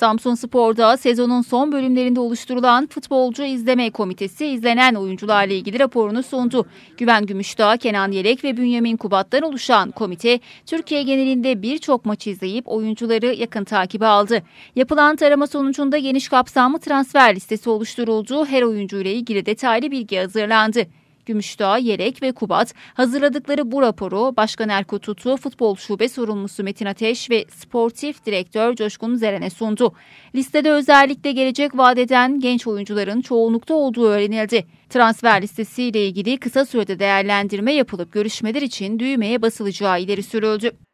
Samsun Spor'da sezonun son bölümlerinde oluşturulan Futbolcu İzleme Komitesi izlenen oyuncularla ilgili raporunu sundu. Güven Gümüşdağ, Kenan Yelek ve Bünyamin Kubat'tan oluşan komite Türkiye genelinde birçok maçı izleyip oyuncuları yakın takibe aldı. Yapılan tarama sonucunda geniş kapsamlı transfer listesi oluşturuldu. Her oyuncuyla ilgili detaylı bilgi hazırlandı. Gümüşdağ, Yelek ve Kubat hazırladıkları bu raporu Başkan Erkut Tutu, Futbol Şube Sorumlusu Metin Ateş ve Sportif Direktör Coşkun Zeren'e sundu. Listede özellikle gelecek vadeden genç oyuncuların çoğunlukta olduğu öğrenildi. Transfer listesiyle ilgili kısa sürede değerlendirme yapılıp görüşmeler için düğmeye basılacağı ileri sürüldü.